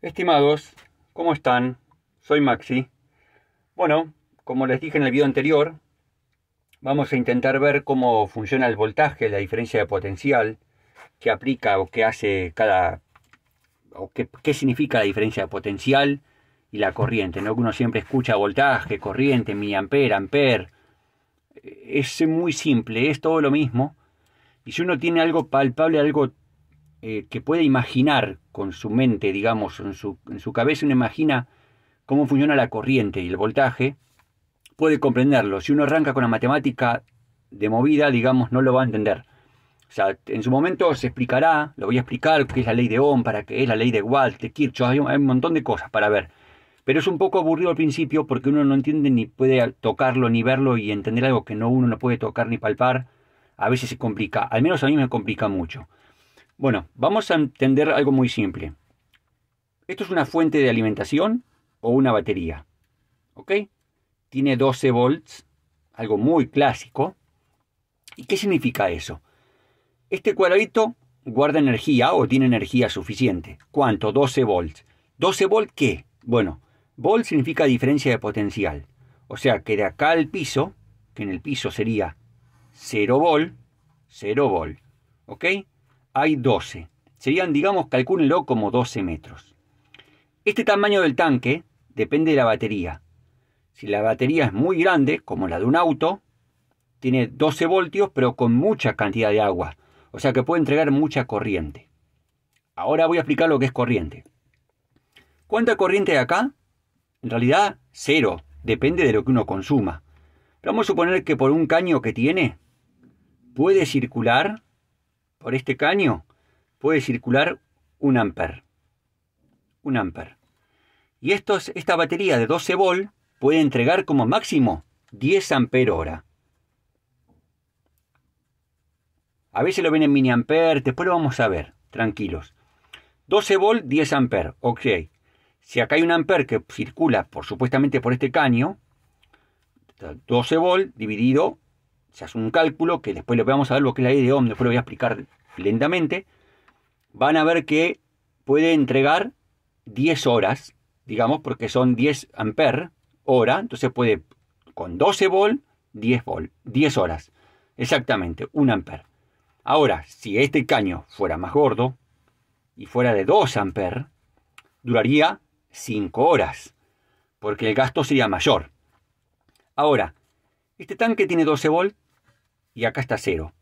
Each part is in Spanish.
Estimados, ¿cómo están? Soy Maxi. Bueno, como les dije en el video anterior, vamos a intentar ver cómo funciona el voltaje, la diferencia de potencial que aplica o que hace cada... o qué, significa la diferencia de potencial y la corriente, ¿no? Uno siempre escucha voltaje, corriente, ampere amper, Es muy simple, es todo lo mismo. Y si uno tiene algo palpable, algo eh, que puede imaginar con su mente, digamos, en su, cabeza, uno imagina cómo funciona la corriente y el voltaje, puede comprenderlo. Si uno arranca con la matemática de movida, digamos, no lo va a entender. O sea, en su momento se explicará, lo voy a explicar, qué es la ley de Ohm, para qué es la ley de Walt, de Kirchhoff, hay un, montón de cosas para ver. Pero es un poco aburrido al principio porque uno no entiende ni puede tocarlo ni verlo y entender algo que no uno no puede tocar ni palpar. A veces se complica, al menos a mí me complica mucho. Bueno, vamos a entender algo muy simple. Esto es una fuente de alimentación o una batería. ¿Ok? Tiene 12 volts, algo muy clásico. ¿Y qué significa eso? Este cuadradito guarda energía o tiene energía suficiente. ¿Cuánto? 12 volts. ¿12 volts qué? Bueno, volt significa diferencia de potencial. O sea que de acá al piso, que en el piso sería 0 volt, 0 volt. ¿Ok? hay 12. Serían, digamos, calcúnenlo como 12 metros. Este tamaño del tanque depende de la batería. Si la batería es muy grande, como la de un auto, tiene 12 voltios pero con mucha cantidad de agua, o sea que puede entregar mucha corriente. Ahora voy a explicar lo que es corriente. ¿Cuánta corriente hay acá? En realidad, cero, depende de lo que uno consuma. vamos a suponer que por un caño que tiene, puede circular por este caño puede circular un amper. Un amper. Y esta batería de 12 volt puede entregar como máximo 10 amper hora. A veces lo ven en mini amper, después lo vamos a ver, tranquilos. 12 volt, 10 amper, ok. Si acá hay un amper que circula por, supuestamente por este caño, 12 volt dividido se hace un cálculo, que después lo vamos a ver lo que es la ley de Ohm, después lo voy a explicar lentamente, van a ver que puede entregar 10 horas, digamos, porque son 10 amperes hora, entonces puede con 12 volt, 10 volt, 10 horas, exactamente, 1 amper. Ahora, si este caño fuera más gordo y fuera de 2 amperes, duraría 5 horas, porque el gasto sería mayor. Ahora, este tanque tiene 12 volt y acá está 0.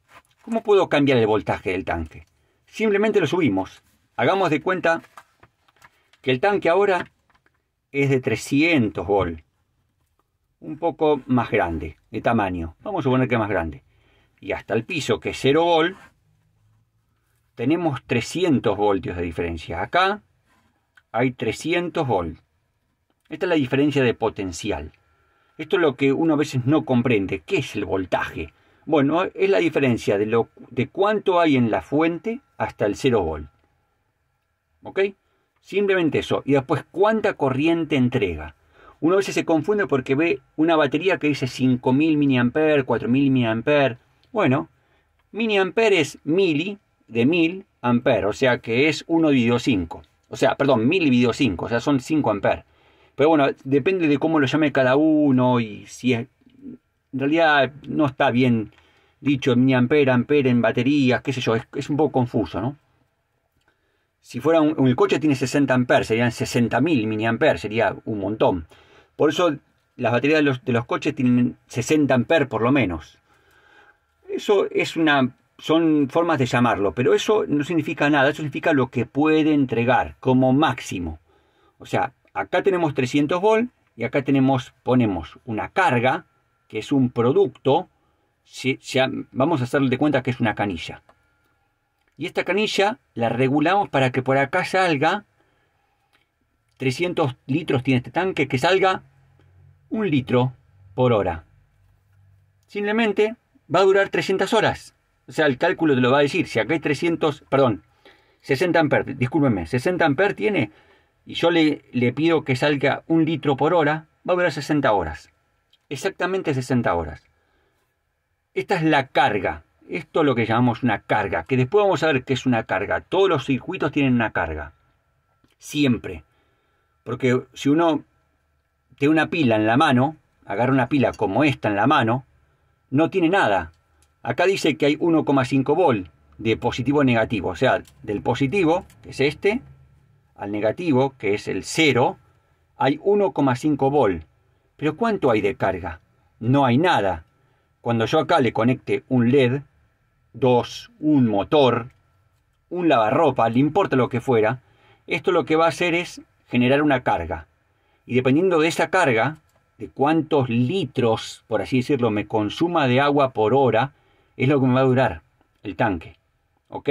¿Cómo puedo cambiar el voltaje del tanque? Simplemente lo subimos. Hagamos de cuenta que el tanque ahora es de 300 volt. Un poco más grande, de tamaño. Vamos a suponer que es más grande. Y hasta el piso, que es 0 volt, tenemos 300 voltios de diferencia. Acá hay 300 volt. Esta es la diferencia de potencial. Esto es lo que uno a veces no comprende. ¿Qué es el voltaje? Bueno, es la diferencia de, lo, de cuánto hay en la fuente hasta el 0 volt. ¿Ok? Simplemente eso. Y después, ¿cuánta corriente entrega? Uno a veces se confunde porque ve una batería que dice 5000 mA, 4000 mA. Bueno, mA es mili de 1000 amperes, o sea que es 1 5. O sea, perdón, mil o sea, son 5 amperes. Pero bueno, depende de cómo lo llame cada uno y si es, en realidad no está bien dicho en miliampere, ampere, en baterías, qué sé yo, es, un poco confuso, ¿no? Si fuera un, el coche tiene 60 amperes, serían 60.000 miliamperes, sería un montón. Por eso las baterías de los, de los, coches tienen 60 amperes por lo menos. Eso es una son formas de llamarlo, pero eso no significa nada, eso significa lo que puede entregar como máximo. O sea, Acá tenemos 300 volts y acá tenemos, ponemos una carga, que es un producto, si, vamos a hacerle de cuenta que es una canilla. Y esta canilla la regulamos para que por acá salga, 300 litros tiene este tanque, que salga un litro por hora. Simplemente va a durar 300 horas. O sea, el cálculo te lo va a decir. Si acá hay 300, perdón, 60 amperes, discúlpenme, 60 amperes tiene, y yo le, le pido que salga un litro por hora, va a durar 60 horas. Exactamente 60 horas. Esta es la carga. Esto es lo que llamamos una carga, que después vamos a ver qué es una carga. Todos los circuitos tienen una carga. Siempre. Porque si uno tiene una pila en la mano, agarra una pila como esta en la mano, no tiene nada. Acá dice que hay 1,5 volt de positivo a negativo. O sea, del positivo, que es este, al negativo, que es el 0, hay 1,5 volt. Pero ¿cuánto hay de carga? No hay nada. Cuando yo acá le conecte un LED, dos, un motor, un lavarropa, le importa lo que fuera, esto lo que va a hacer es generar una carga. Y dependiendo de esa carga, de cuántos litros, por así decirlo, me consuma de agua por hora, es lo que me va a durar el tanque. ¿Ok?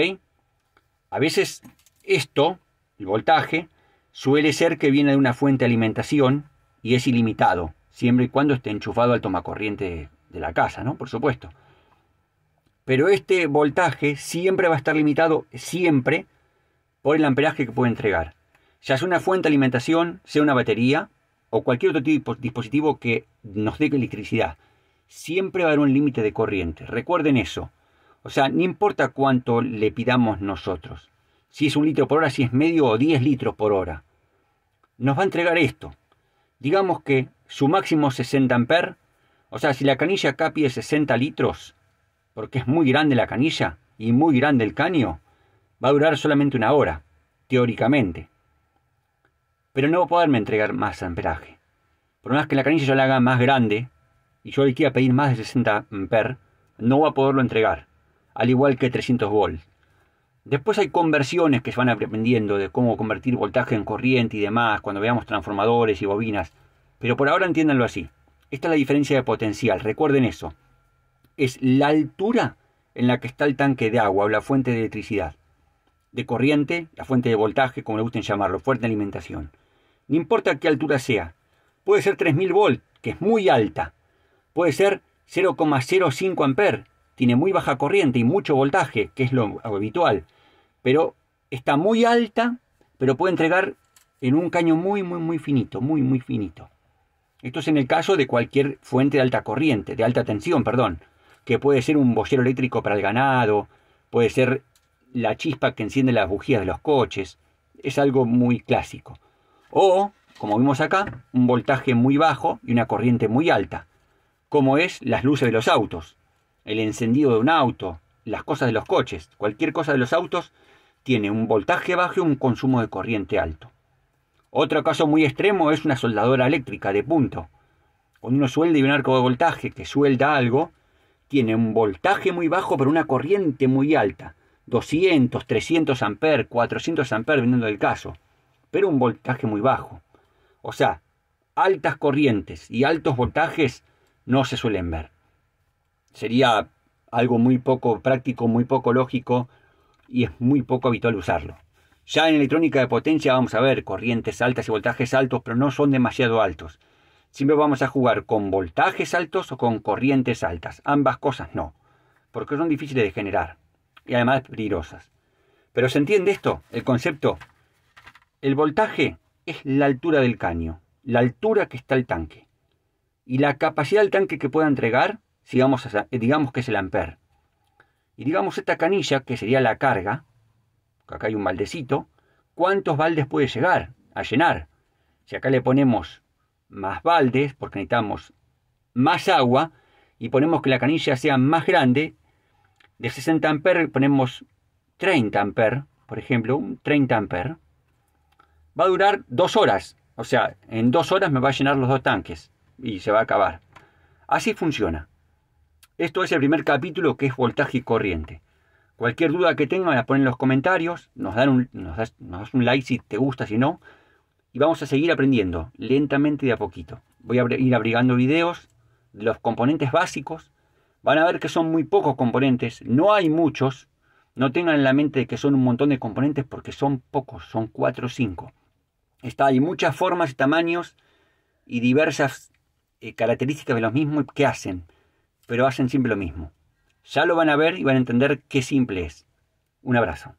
A veces esto el voltaje suele ser que viene de una fuente de alimentación y es ilimitado, siempre y cuando esté enchufado al tomacorriente de la casa, ¿no? Por supuesto. Pero este voltaje siempre va a estar limitado, siempre, por el amperaje que puede entregar. Ya sea una fuente de alimentación, sea una batería o cualquier otro tipo, de dispositivo que nos dé electricidad. Siempre va a haber un límite de corriente. Recuerden eso. O sea, no importa cuánto le pidamos nosotros si es un litro por hora, si es medio o 10 litros por hora. Nos va a entregar esto. Digamos que su máximo 60 amper, o sea, si la canilla acá pide 60 litros, porque es muy grande la canilla y muy grande el caño, va a durar solamente una hora, teóricamente. Pero no va a poderme entregar más amperaje. Por más que la canilla yo la haga más grande y yo le quiera pedir más de 60 amper, no va a poderlo entregar, al igual que 300 volts. Después hay conversiones que se van aprendiendo de cómo convertir voltaje en corriente y demás cuando veamos transformadores y bobinas. Pero por ahora entiéndanlo así. Esta es la diferencia de potencial, recuerden eso. Es la altura en la que está el tanque de agua o la fuente de electricidad. De corriente, la fuente de voltaje, como le gusten llamarlo, fuerte de alimentación. No importa qué altura sea. Puede ser 3000 volt, que es muy alta. Puede ser 0,05 amper, tiene muy baja corriente y mucho voltaje, que es lo habitual pero está muy alta, pero puede entregar en un caño muy, muy, muy finito, muy, muy finito. Esto es en el caso de cualquier fuente de alta corriente, de alta tensión, perdón, que puede ser un bollero eléctrico para el ganado, puede ser la chispa que enciende las bujías de los coches, es algo muy clásico. O, como vimos acá, un voltaje muy bajo y una corriente muy alta, como es las luces de los autos, el encendido de un auto, las cosas de los coches, cualquier cosa de los autos tiene un voltaje bajo y un consumo de corriente alto. Otro caso muy extremo es una soldadora eléctrica de punto. Cuando uno suelda y un arco de voltaje que suelda algo, tiene un voltaje muy bajo pero una corriente muy alta. 200, 300 amperes, 400 amperes, dependiendo del caso. Pero un voltaje muy bajo. O sea, altas corrientes y altos voltajes no se suelen ver. Sería algo muy poco práctico, muy poco lógico y es muy poco habitual usarlo. Ya en electrónica de potencia vamos a ver corrientes altas y voltajes altos, pero no son demasiado altos. Siempre vamos a jugar con voltajes altos o con corrientes altas. Ambas cosas no, porque son difíciles de generar y además peligrosas. Pero ¿se entiende esto? El concepto. El voltaje es la altura del caño, la altura que está el tanque. Y la capacidad del tanque que pueda entregar, eh, digamos que es el amper. Y digamos esta canilla, que sería la carga, acá hay un baldecito, ¿cuántos baldes puede llegar a llenar? Si acá le ponemos más baldes, porque necesitamos más agua, y ponemos que la canilla sea más grande, de 60 amperes ponemos 30 amperes, por ejemplo, un 30 amperes, va a durar dos horas. O sea, en dos horas me va a llenar los dos tanques y se va a acabar. Así funciona. Esto es el primer capítulo que es voltaje y corriente. Cualquier duda que tengan la ponen en los comentarios, nos dan un, nos das, un like si te gusta, si no, y vamos a seguir aprendiendo lentamente y de a poquito. Voy a ir abrigando videos de los componentes básicos. Van a ver que son muy pocos componentes, no hay muchos. No tengan en la mente que son un montón de componentes porque son pocos, son 4 o 5. Está, hay muchas formas y tamaños y diversas eh, características de los mismos que hacen pero hacen siempre lo mismo. Ya lo van a ver y van a entender qué simple es. Un abrazo.